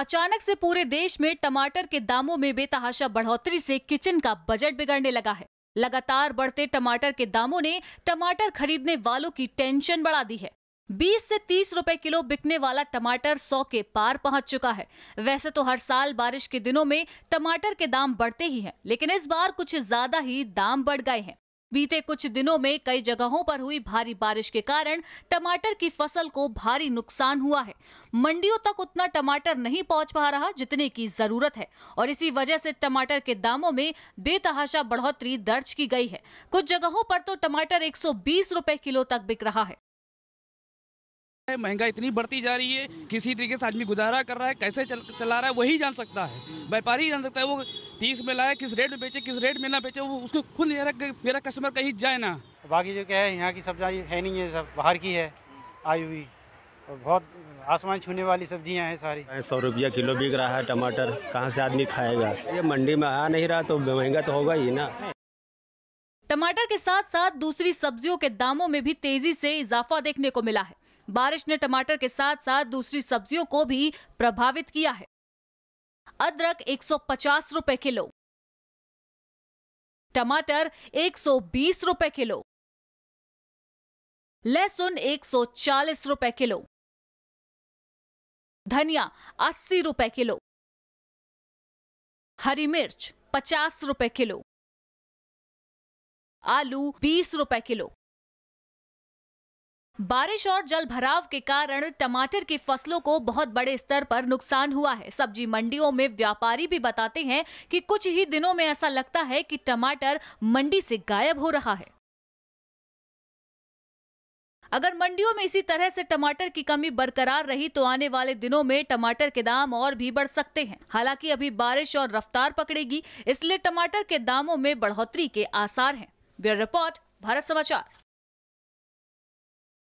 अचानक से पूरे देश में टमाटर के दामों में बेतहाशा बढ़ोतरी से किचन का बजट बिगड़ने लगा है लगातार बढ़ते टमाटर के दामों ने टमाटर खरीदने वालों की टेंशन बढ़ा दी है 20 से 30 रुपए किलो बिकने वाला टमाटर 100 के पार पहुंच चुका है वैसे तो हर साल बारिश के दिनों में टमाटर के दाम बढ़ते ही हैं लेकिन इस बार कुछ ज्यादा ही दाम बढ़ गए हैं बीते कुछ दिनों में कई जगहों पर हुई भारी बारिश के कारण टमाटर की फसल को भारी नुकसान हुआ है मंडियों तक उतना टमाटर नहीं पहुंच पा रहा जितने की जरूरत है और इसी वजह से टमाटर के दामों में बेतहाशा बढ़ोतरी दर्ज की गई है कुछ जगहों पर तो टमाटर 120 रुपए किलो तक बिक रहा है महंगाई इतनी बढ़ती जा रही है किसी तरीके से आदमी गुजारा कर रहा है कैसे चल, चला रहा है वही जान सकता है व्यापारी जान सकता है वो तीस में लाए किस रेट में बेचे किस रेट में ना बेचे वो उसको खुद मेरा कस्टमर कहीं जाए ना बाकी जो क्या है यहाँ की सब्जी है नहीं है सब बाहर की है आई हुई और बहुत आसमान छूने वाली सब्जियाँ हैं सारी सौ रुपया किलो बिक रहा है टमाटर कहाँ से आदमी खाएगा ये मंडी में आ नहीं रहा तो महंगा तो होगा ही ना टमाटर के साथ साथ दूसरी सब्जियों के दामों में भी तेजी से इजाफा देखने को मिला है बारिश ने टमाटर के साथ साथ दूसरी सब्जियों को भी प्रभावित किया है अदरक 150 रुपए किलो टमाटर 120 रुपए किलो लहसुन 140 रुपए किलो धनिया 80 रुपए किलो हरी मिर्च 50 रुपए किलो आलू 20 रुपए किलो बारिश और जल भराव के कारण टमाटर की फसलों को बहुत बड़े स्तर पर नुकसान हुआ है सब्जी मंडियों में व्यापारी भी बताते हैं कि कुछ ही दिनों में ऐसा लगता है कि टमाटर मंडी से गायब हो रहा है अगर मंडियों में इसी तरह से टमाटर की कमी बरकरार रही तो आने वाले दिनों में टमाटर के दाम और भी बढ़ सकते हैं हालांकि अभी बारिश और रफ्तार पकड़ेगी इसलिए टमाटर के दामों में बढ़ोतरी के आसार हैं ब्यूरो रिपोर्ट भारत समाचार